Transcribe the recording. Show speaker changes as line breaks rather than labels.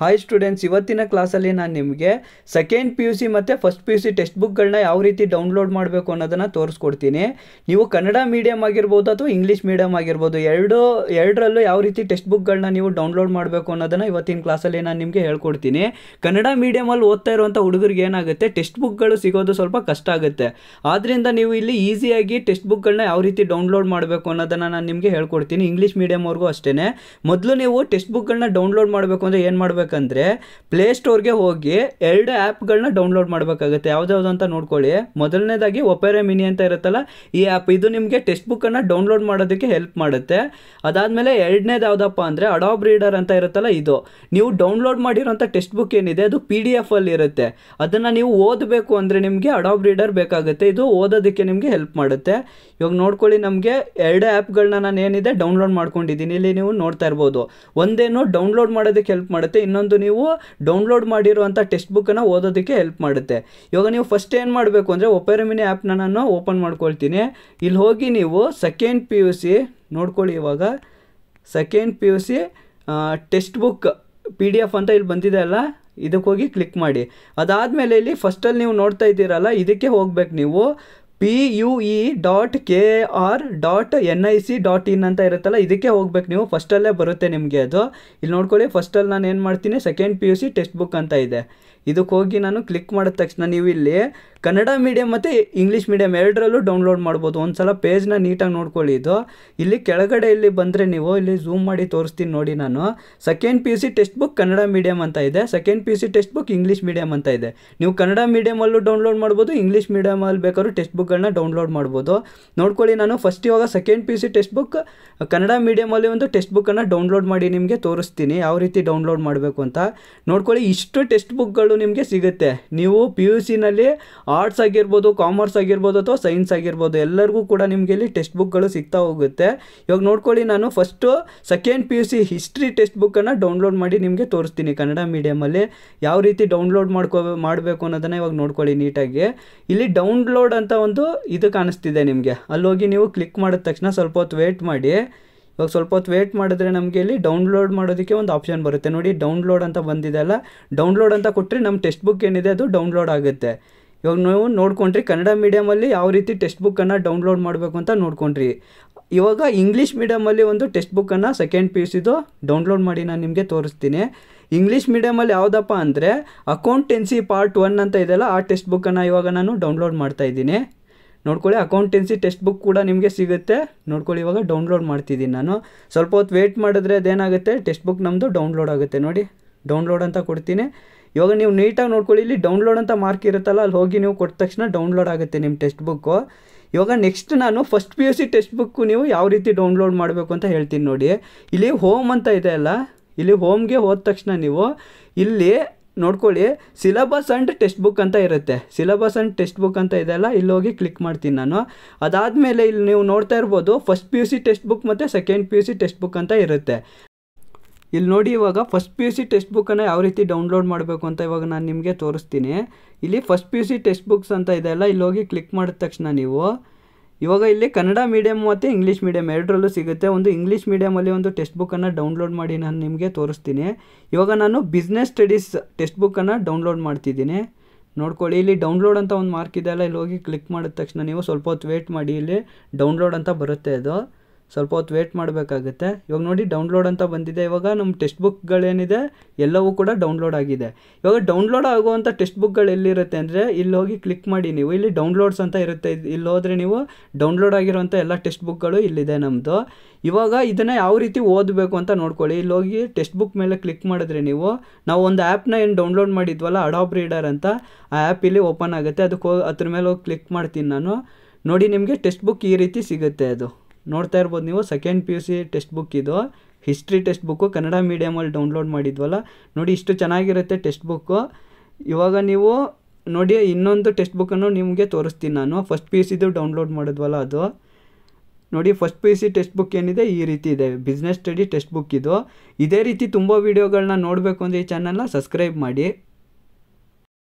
hi students ಇವತ್ತಿನ ಕ್ಲಾಸಲ್ಲಿ ನಾನು ನಿಮಗೆ ಸೆಕೆಂಡ್ ಪಿ ಯು ಸಿ ಮತ್ತು first P U C text ಬುಕ್ಗಳನ್ನ ಯಾವ ರೀತಿ ಡೌನ್ಲೋಡ್ ಮಾಡಬೇಕು ಅನ್ನೋದನ್ನು ತೋರಿಸ್ಕೊಡ್ತೀನಿ ನೀವು ಕನ್ನಡ ಮೀಡಿಯಮ್ ಆಗಿರ್ಬೋದು ಅಥವಾ ಇಂಗ್ಲೀಷ್ ಮೀಡಿಯಮ್ ಆಗಿರ್ಬೋದು ಎರಡು ಎರಡರಲ್ಲೂ ಯಾವ ರೀತಿ ಟೆಕ್ಸ್ಟ್ ಬುಕ್ಗಳನ್ನ ನೀವು ಡೌನ್ಲೋಡ್ ಮಾಡಬೇಕು ಅನ್ನೋದನ್ನು ಇವತ್ತಿನ ಕ್ಲಾಸಲ್ಲಿ ನಾನು ನಿಮಗೆ ಹೇಳ್ಕೊಡ್ತೀನಿ ಕನ್ನಡ ಮೀಡಿಯಮಲ್ಲಿ ಓದ್ತಾ ಇರುವಂಥ ಹುಡುಗರಿಗೆ ಏನಾಗುತ್ತೆ ಟೆಕ್ಸ್ಟ್ ಬುಕ್ಗಳು ಸಿಗೋದು ಸ್ವಲ್ಪ ಕಷ್ಟ ಆಗುತ್ತೆ ಆದ್ದರಿಂದ ನೀವು ಇಲ್ಲಿ ಈಸಿಯಾಗಿ ಟೆಕ್ಸ್ಟ್ ಬುಕ್ಗಳನ್ನ ಯಾವ ರೀತಿ ಡೌನ್ಲೋಡ್ ಮಾಡಬೇಕು ಅನ್ನೋದನ್ನು ನಾನು ನಿಮಗೆ ಹೇಳ್ಕೊಡ್ತೀನಿ ಇಂಗ್ಲೀಷ್ ಮೀಡಿಯಮ್ವರೆಗೂ ಅಷ್ಟೇ ಮೊದಲು ನೀವು ಟೆಕ್ಸ್ಟ್ ಬುಕ್ಗಳನ್ನ ಡೌನ್ಲೋಡ್ ಮಾಡಬೇಕು ಅಂದರೆ ಏನು ಮಾಡಬೇಕು ಮಾಡಬೇಕಂದ್ರೆ ಪ್ಲೇಸ್ಟೋರ್ಗೆ ಹೋಗಿ ಎರಡು ಆ್ಯಪ್ಗಳನ್ನ ಡೌನ್ಲೋಡ್ ಮಾಡಬೇಕಾಗುತ್ತೆ ಯಾವ್ದು ಅಂತ ನೋಡ್ಕೊಳ್ಳಿ ಮೊದಲನೇದಾಗಿ ಒಪೆರೆ ಮಿನಿ ಅಂತ ಇರುತ್ತಲ್ಲ ಈ ಆ್ಯಪ್ ಇದು ನಿಮಗೆ ಟೆಕ್ಸ್ಟ್ ಬುಕ್ಕನ್ನು ಡೌನ್ಲೋಡ್ ಮಾಡೋದಕ್ಕೆ ಹೆಲ್ಪ್ ಮಾಡುತ್ತೆ ಅದಾದಮೇಲೆ ಎರಡನೇದು ಯಾವುದಪ್ಪ ಅಂದರೆ ಅಡಾಬ್ ರೀಡರ್ ಅಂತ ಇರುತ್ತಲ್ಲ ಇದು ನೀವು ಡೌನ್ಲೋಡ್ ಮಾಡಿರೋಂಥ ಟೆಕ್ಸ್ಟ್ ಬುಕ್ ಏನಿದೆ ಅದು ಪಿ ಡಿ ಎಫ್ ಅಲ್ಲಿ ಇರುತ್ತೆ ಅದನ್ನು ನೀವು ಓದಬೇಕು ಅಂದರೆ ನಿಮಗೆ ಅಡಾಬ್ ರೀಡರ್ ಬೇಕಾಗುತ್ತೆ ಇದು ಓದೋದಕ್ಕೆ ನಿಮಗೆ ಹೆಲ್ಪ್ ಮಾಡುತ್ತೆ ಇವಾಗ ನೋಡ್ಕೊಳ್ಳಿ ನಮಗೆ ಎರಡು ಆ್ಯಪ್ಗಳನ್ನ ನಾನು ಏನಿದೆ ಡೌನ್ಲೋಡ್ ಮಾಡ್ಕೊಂಡಿದ್ದೀನಿ ಇಲ್ಲಿ ನೀವು ನೋಡ್ತಾ ಇರ್ಬೋದು ಒಂದೇನು ಡೌನ್ಲೋಡ್ ಮಾಡೋದಕ್ಕೆ ಹೆಲ್ಪ್ ಮಾಡುತ್ತೆ ಇನ್ನು ಇನ್ನೊಂದು ನೀವು ಡೌನ್ಲೋಡ್ ಮಾಡಿರುವಂಥ ಟೆಕ್ಸ್ಟ್ ಬುಕ್ಕನ್ನು ಓದೋದಕ್ಕೆ ಹೆಲ್ಪ್ ಮಾಡುತ್ತೆ ಇವಾಗ ನೀವು ಫಸ್ಟ್ ಏನು ಮಾಡಬೇಕು ಅಂದರೆ ಒಪೆರಮಿನಿ ಆ್ಯಪ್ನ ನಾನು ಓಪನ್ ಮಾಡ್ಕೊಳ್ತೀನಿ ಇಲ್ಲಿ ಹೋಗಿ ನೀವು ಸೆಕೆಂಡ್ ಪಿ ಯು ಸಿ ನೋಡ್ಕೊಳ್ಳಿ ಇವಾಗ second P U C textbook P D F ಅಂತ ಇಲ್ಲಿ ಬಂದಿದೆ ಅಲ್ಲ ಇದಕ್ಕೆ ಹೋಗಿ ಕ್ಲಿಕ್ ಮಾಡಿ ಅದಾದಮೇಲೆ ಇಲ್ಲಿ ಫಸ್ಟಲ್ಲಿ ನೀವು ನೋಡ್ತಾ ಇದ್ದೀರಲ್ಲ ಇದಕ್ಕೆ ಹೋಗ್ಬೇಕು ನೀವು P U E dot K R dot N I C dot in ಅಂತ ಇರುತ್ತಲ್ಲ ಇದಕ್ಕೆ ಹೋಗ್ಬೇಕು ನೀವು ಫಸ್ಟಲ್ಲೇ ಬರುತ್ತೆ ನಿಮಗೆ ಅದು ಇಲ್ಲಿ ನೋಡ್ಕೊಳ್ಳಿ ಫಸ್ಟಲ್ಲಿ ನಾನು ಏನು ಮಾಡ್ತೀನಿ second P U C textbook ಅಂತ ಇದೆ ಇದಕ್ಕೆ ಹೋಗಿ ನಾನು ಕ್ಲಿಕ್ ಮಾಡಿದ ತಕ್ಷಣ ನೀವು ಇಲ್ಲಿ ಕನ್ನಡ ಮೀಡಿಯಮ್ ಮತ್ತು ಇಂಗ್ಲೀಷ್ ಮೀಡಿಯಮ್ ಎರಡರಲ್ಲೂ ಡೌನ್ಲೋಡ್ ಮಾಡ್ಬೋದು ಒಂದು ಸಲ ಪೇಜ್ನ ನೀಟಾಗಿ ನೋಡ್ಕೊಳ್ಳಿ ಇದು ಇಲ್ಲಿ ಕೆಳಗಡೆ ಇಲ್ಲಿ ಬಂದರೆ ನೀವು ಇಲ್ಲಿ ಝೂಮ್ ಮಾಡಿ ತೋರಿಸ್ತೀನಿ ನೋಡಿ ನಾನು second P U C textbook Kannada medium ಅಂತ ಇದೆ second P U C textbook English medium ಅಂತ ಇದೆ ನೀವು ಕನ್ನಡ ಮೀಡಿಯಮಲ್ಲೂ ಡೌನ್ಲೋಡ್ ಮಾಡ್ಬೋದು ಇಂಗ್ಲೀಷ್ ಮೀಡಿಯಮಲ್ಲಿ ಬೇಕಾದ್ರೂ ಟೆಕ್ಸ್ಟ್ ಬುಕ್ ಬುಕ್ಗಳನ್ನ ಡೌನ್ಲೋಡ್ ಮಾಡ್ಬೋದು ನೋಡ್ಕೊಳ್ಳಿ ನಾನು ಫಸ್ಟ್ ಇವಾಗ second P U C textbook Kannada ಮೀಡಿಯಮಲ್ಲಿ ಒಂದು ಟೆಕ್ಸ್ಟ್ ಬುಕ್ಕನ್ನು ಡೌನ್ಲೋಡ್ ಮಾಡಿ ನಿಮಗೆ ತೋರಿಸ್ತೀನಿ ಯಾವ ರೀತಿ ಡೌನ್ಲೋಡ್ ಮಾಡಬೇಕು ಅಂತ ನೋಡ್ಕೊಳ್ಳಿ ಇಷ್ಟು ಟೆಕ್ಸ್ಟ್ ಬುಕ್ಗಳು ನಿಮಗೆ ಸಿಗುತ್ತೆ ನೀವು ಪಿ ಯು ಸಿನಲ್ಲಿ ಆರ್ಟ್ಸ್ ಆಗಿರ್ಬೋದು ಕಾಮರ್ಸ್ ಆಗಿರ್ಬೋದು ಅಥವಾ ಸೈನ್ಸ್ ಆಗಿರ್ಬೋದು ಎಲ್ಲರಿಗೂ ಕೂಡ ನಿಮಗೆ ಇಲ್ಲಿ ಟೆಕ್ಸ್ಟ್ ಬುಕ್ಗಳು ಸಿಗ್ತಾ ಹೋಗುತ್ತೆ ಇವಾಗ ನೋಡ್ಕೊಳ್ಳಿ ನಾನು first second P U C history text ಬುಕ್ಕನ್ನು ಡೌನ್ಲೋಡ್ ಮಾಡಿ ನಿಮಗೆ ತೋರಿಸ್ತೀನಿ ಕನ್ನಡ ಮೀಡಿಯಮಲ್ಲಿ ಯಾವ ರೀತಿ ಡೌನ್ಲೋಡ್ ಮಾಡ್ಕೋ ಮಾಡಬೇಕು ಅನ್ನೋದನ್ನು ಇವಾಗ ನೋಡ್ಕೊಳ್ಳಿ ನೀಟಾಗಿ ಇಲ್ಲಿ ಡೌನ್ಲೋಡ್ ಅಂತ ಒಂದು ಒಂದು ಇದು ಕಾಣಿಸ್ತಿದೆ ನಿಮಗೆ ಅಲ್ಲೋಗಿ ನೀವು ಕ್ಲಿಕ್ ಮಾಡಿದ ತಕ್ಷಣ ಸ್ವಲ್ಪ ಹೊತ್ತು ವೇಟ್ ಮಾಡಿ ಇವಾಗ ಸ್ವಲ್ಪ ಹೊತ್ತು ವೇಟ್ ಮಾಡಿದ್ರೆ ನಮಗೆ ಇಲ್ಲಿ ಡೌನ್ಲೋಡ್ ಮಾಡೋದಕ್ಕೆ ಒಂದು ಆಪ್ಷನ್ ಬರುತ್ತೆ ನೋಡಿ ಡೌನ್ಲೋಡ್ ಅಂತ ಬಂದಿದೆ ಅಲ್ಲ ಡೌನ್ಲೋಡ್ ಅಂತ ಕೊಟ್ಟರೆ ನಮ್ಮ ಟೆಕ್ಸ್ಟ್ ಬುಕ್ ಏನಿದೆ ಅದು ಡೌನ್ಲೋಡ್ ಆಗುತ್ತೆ ಇವಾಗ ನೀವು ನೋಡ್ಕೊಂಡ್ರಿ ಕನ್ನಡ ಮೀಡಿಯಮಲ್ಲಿ ಯಾವ ರೀತಿ ಟೆಕ್ಸ್ಟ್ ಬುಕ್ಕನ್ನು ಡೌನ್ಲೋಡ್ ಮಾಡಬೇಕು ಅಂತ ನೋಡ್ಕೊಂಡ್ರಿ ಇವಾಗ ಇಂಗ್ಲೀಷ್ ಮೀಡಿಯಮಲ್ಲಿ ಒಂದು ಟೆಕ್ಸ್ಟ್ ಬುಕ್ಕನ್ನು ಸೆಕೆಂಡ್ ಪಿ ಯು ಸಿದು ಡೌನ್ಲೋಡ್ ಮಾಡಿ ನಾನು ನಿಮಗೆ ತೋರಿಸ್ತೀನಿ ಇಂಗ್ಲೀಷ್ ಮೀಡಿಯಮಲ್ಲಿ ಯಾವುದಪ್ಪ ಅಂದರೆ ಅಕೌಂಟೆನ್ಸಿ ಪಾರ್ಟ್ ಒನ್ ಅಂತ ಇದೆಯಲ್ಲ ಆ ಟೆಕ್ಸ್ಟ್ ಬುಕ್ಕನ್ನು ಇವಾಗ ನಾನು ಡೌನ್ಲೋಡ್ ಮಾಡ್ತಾ ಇದ್ದೀನಿ ನೋಡ್ಕೊಳ್ಳಿ ಅಕೌಂಟೆನ್ಸಿ ಟೆಕ್ಸ್ಟ್ ಬುಕ್ ಕೂಡ ನಿಮಗೆ ಸಿಗುತ್ತೆ ನೋಡ್ಕೊಳ್ಳಿ ಇವಾಗ ಡೌನ್ಲೋಡ್ ಮಾಡ್ತಿದ್ದೀನಿ ನಾನು ಸ್ವಲ್ಪ ಹೊತ್ತು ವೇಟ್ ಮಾಡಿದ್ರೆ ಅದೇನಾಗುತ್ತೆ ಟೆಕ್ಸ್ಟ್ ಬುಕ್ ನಮ್ಮದು ಡೌನ್ಲೋಡ್ ಆಗುತ್ತೆ ನೋಡಿ ಡೌನ್ಲೋಡ್ ಅಂತ ಕೊಡ್ತೀನಿ ಇವಾಗ ನೀವು ನೀಟಾಗಿ ನೋಡ್ಕೊಳ್ಳಿ ಇಲ್ಲಿ ಡೌನ್ಲೋಡ್ ಅಂತ ಮಾರ್ಕ್ ಇರುತ್ತಲ್ಲ ಅಲ್ಲಿ ಹೋಗಿ ನೀವು ಕೊಟ್ಟ ತಕ್ಷಣ ಡೌನ್ಲೋಡ್ ಆಗುತ್ತೆ ನಿಮ್ಮ ಟೆಕ್ಸ್ಟ್ ಬುಕ್ಕು ಇವಾಗ ನೆಕ್ಸ್ಟ್ ನಾನು first P U C textbook ನೀವು ಯಾವ ರೀತಿ ಡೌನ್ಲೋಡ್ ಮಾಡಬೇಕು ಅಂತ ಹೇಳ್ತೀನಿ ನೋಡಿ ಇಲ್ಲಿ ಹೋಮ್ ಅಂತ ಇದೆ ಅಲ್ಲ ಇಲ್ಲಿ ಹೋಮ್ಗೆ ಹೋದ ತಕ್ಷಣ ನೀವು ಇಲ್ಲಿ ನೋಡ್ಕೊಳ್ಳಿ ಸಿಲಬಸ್ ಆ್ಯಂಡ್ ಟೆಕ್ಸ್ಟ್ ಬುಕ್ ಅಂತ ಇರುತ್ತೆ ಸಿಲಬಸ್ ಆ್ಯಂಡ್ ಟೆಕ್ಸ್ಟ್ ಬುಕ್ ಅಂತ ಇದೆಲ್ಲ ಹೋಗಿ ಕ್ಲಿಕ್ ಮಾಡ್ತೀನಿ ನಾನು ಅದಾದಮೇಲೆ ಇಲ್ಲಿ ನೀವು ನೋಡ್ತಾ ಇರ್ಬೋದು first P U C textbook ಮತ್ತು second P U C textbook ಅಂತ ಇರುತ್ತೆ ಇಲ್ಲಿ ನೋಡಿ ಇವಾಗ first P U C text ಬುಕ್ಕನ್ನು ಯಾವ ರೀತಿ ಡೌನ್ಲೋಡ್ ಮಾಡಬೇಕು ಅಂತ ಇವಾಗ ನಾನು ನಿಮಗೆ ತೋರಿಸ್ತೀನಿ ಇಲ್ಲಿ first P U C textbooks ಅಂತ ಇಲ್ಲಿ ಇಲ್ಲೋಗಿ ಕ್ಲಿಕ್ ಮಾಡಿದ ತಕ್ಷಣ ನೀವು ಇವಾಗ ಇಲ್ಲಿ ಕನ್ನಡ ಮೀಡಿಯಮ್ ಮತ್ತು ಇಂಗ್ಲೀಷ್ ಮೀಡಿಯಮ್ ಎರಡರಲ್ಲೂ ಸಿಗುತ್ತೆ ಒಂದು ಇಂಗ್ಲೀಷ್ ಮೀಡಿಯಮಲ್ಲಿ ಒಂದು ಟೆಕ್ಸ್ಟ್ ಬುಕ್ಕನ್ನು ಡೌನ್ಲೋಡ್ ಮಾಡಿ ನಾನು ನಿಮಗೆ ತೋರಿಸ್ತೀನಿ ಇವಾಗ ನಾನು ಬಿಸ್ನೆಸ್ ಸ್ಟಡೀಸ್ ಟೆಕ್ಸ್ಟ್ ಬುಕ್ಕನ್ನು ಡೌನ್ಲೋಡ್ ಮಾಡ್ತಿದ್ದೀನಿ ನೋಡ್ಕೊಳ್ಳಿ ಇಲ್ಲಿ ಡೌನ್ಲೋಡ್ ಅಂತ ಒಂದು ಮಾರ್ಕ್ ಇದೆ ಅಲ್ಲ ಇಲ್ಲಿ ಹೋಗಿ ಕ್ಲಿಕ್ ಮಾಡಿದ ತಕ್ಷಣ ನೀವು ಸ್ವಲ್ಪ ಹೊತ್ತು ವೇಟ್ ಮಾಡಿ ಇಲ್ಲಿ ಡೌನ್ಲೋಡ್ ಅಂತ ಬರುತ್ತೆ ಅದು ಸ್ವಲ್ಪ ಹೊತ್ತು ವೇಟ್ ಮಾಡಬೇಕಾಗತ್ತೆ ಇವಾಗ ನೋಡಿ ಡೌನ್ಲೋಡ್ ಅಂತ ಬಂದಿದೆ ಇವಾಗ ನಮ್ಮ ಟೆಕ್ಸ್ಟ್ ಬುಕ್ಗಳೇನಿದೆ ಎಲ್ಲವೂ ಕೂಡ ಡೌನ್ಲೋಡ್ ಆಗಿದೆ ಇವಾಗ ಡೌನ್ಲೋಡ್ ಆಗುವಂಥ ಟೆಕ್ಸ್ಟ್ ಬುಕ್ಗಳು ಎಲ್ಲಿರುತ್ತೆ ಅಂದರೆ ಇಲ್ಲಿ ಹೋಗಿ ಕ್ಲಿಕ್ ಮಾಡಿ ನೀವು ಇಲ್ಲಿ ಡೌನ್ಲೋಡ್ಸ್ ಅಂತ ಇರುತ್ತೆ ಇಲ್ಲಿ ಹೋದರೆ ನೀವು ಡೌನ್ಲೋಡ್ ಆಗಿರುವಂಥ ಎಲ್ಲ ಟೆಕ್ಸ್ಟ್ ಬುಕ್ಗಳು ಇಲ್ಲಿದೆ ನಮ್ಮದು ಇವಾಗ ಇದನ್ನು ಯಾವ ರೀತಿ ಓದಬೇಕು ಅಂತ ನೋಡ್ಕೊಳ್ಳಿ ಇಲ್ಲಿ ಹೋಗಿ ಟೆಕ್ಸ್ಟ್ ಬುಕ್ ಮೇಲೆ ಕ್ಲಿಕ್ ಮಾಡಿದ್ರೆ ನೀವು ನಾವು ಒಂದು ಆ್ಯಪ್ನ ಏನು ಡೌನ್ಲೋಡ್ ಮಾಡಿದ್ವಲ್ಲ ಅಡಾಬ್ ರೀಡರ್ ಅಂತ ಆ ಆ್ಯಪ್ ಇಲ್ಲಿ ಓಪನ್ ಆಗುತ್ತೆ ಅದಕ್ಕೆ ಹೋಗಿ ಅದ್ರ ಮೇಲೆ ಹೋಗಿ ಕ್ಲಿಕ್ ಮಾಡ್ತೀನಿ ನಾನು ನೋಡಿ ನಿಮಗೆ ಟೆಕ್ಸ್ಟ್ ಬುಕ್ ಈ ರೀತಿ ಸಿಗುತ್ತೆ ಅದು ನೋಡ್ತಾ ಇರ್ಬೋದು ನೀವು second P U C textbook ಇದು ಹಿಸ್ಟ್ರಿ ಟೆಕ್ಸ್ಟ್ ಬುಕ್ಕು ಕನ್ನಡ ಮೀಡಿಯಮಲ್ಲಿ ಡೌನ್ಲೋಡ್ ಮಾಡಿದ್ವಲ್ಲ ನೋಡಿ ಇಷ್ಟು ಚೆನ್ನಾಗಿರುತ್ತೆ ಟೆಕ್ಸ್ಟ್ ಬುಕ್ಕು ಇವಾಗ ನೀವು ನೋಡಿ ಇನ್ನೊಂದು ಟೆಕ್ಸ್ಟ್ ಬುಕ್ಕನ್ನು ನಿಮಗೆ ತೋರಿಸ್ತೀನಿ ನಾನು ಫಸ್ಟ್ ಪಿ ಯು ಸಿದು ಡೌನ್ಲೋಡ್ ಮಾಡಿದ್ವಲ್ಲ ಅದು ನೋಡಿ first P U C textbook ಏನಿದೆ ಈ ರೀತಿ ಇದೆ ಬಿಸ್ನೆಸ್ ಸ್ಟಡಿ ಟೆಕ್ಸ್ಟ್ ಬುಕ್ ಇದು ಇದೇ ರೀತಿ ತುಂಬ ವೀಡಿಯೋಗಳನ್ನ ನೋಡಬೇಕು ಅಂದರೆ ಈ ಚಾನಲ್ನ ಸಬ್ಸ್ಕ್ರೈಬ್ ಮಾಡಿ